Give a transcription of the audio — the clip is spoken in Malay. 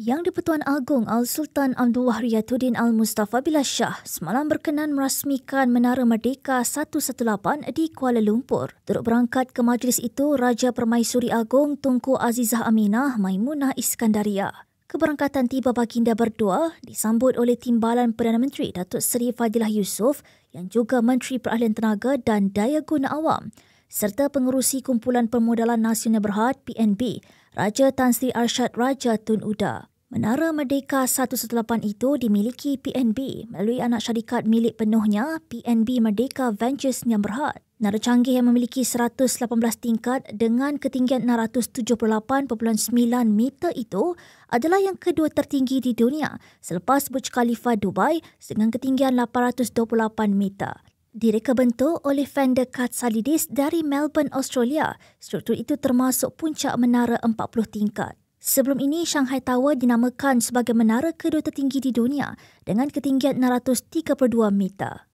Yang di-Pertuan Agong Al-Sultan Abdul Wahriyatuddin Al-Mustafa bila Shah semalam berkenan merasmikan Menara Merdeka 118 di Kuala Lumpur. Turut berangkat ke majlis itu, Raja Permaisuri Agong Tunku Azizah Aminah Maimunah Iskandaria. Keberangkatan tiba baginda berdua disambut oleh Timbalan Perdana Menteri Datuk Seri Fadilah Yusof yang juga Menteri Perahlian Tenaga dan Daya Guna Awam serta pengurusi Kumpulan Permodalan Nasional Berhad PNB Raja Tan Sri Arshad Raja Tun Uda. Menara Merdeka 118 itu dimiliki PNB melalui anak syarikat milik penuhnya PNB Merdeka Ventures yang berhad. Menara canggih yang memiliki 118 tingkat dengan ketinggian 678.9 meter itu adalah yang kedua tertinggi di dunia selepas Burj Khalifa Dubai dengan ketinggian 828 meter. Direka bentuk oleh Fender Katsalidis dari Melbourne, Australia, struktur itu termasuk puncak menara 40 tingkat. Sebelum ini, Shanghai Tower dinamakan sebagai menara kedua tertinggi di dunia dengan ketinggian 632 meter.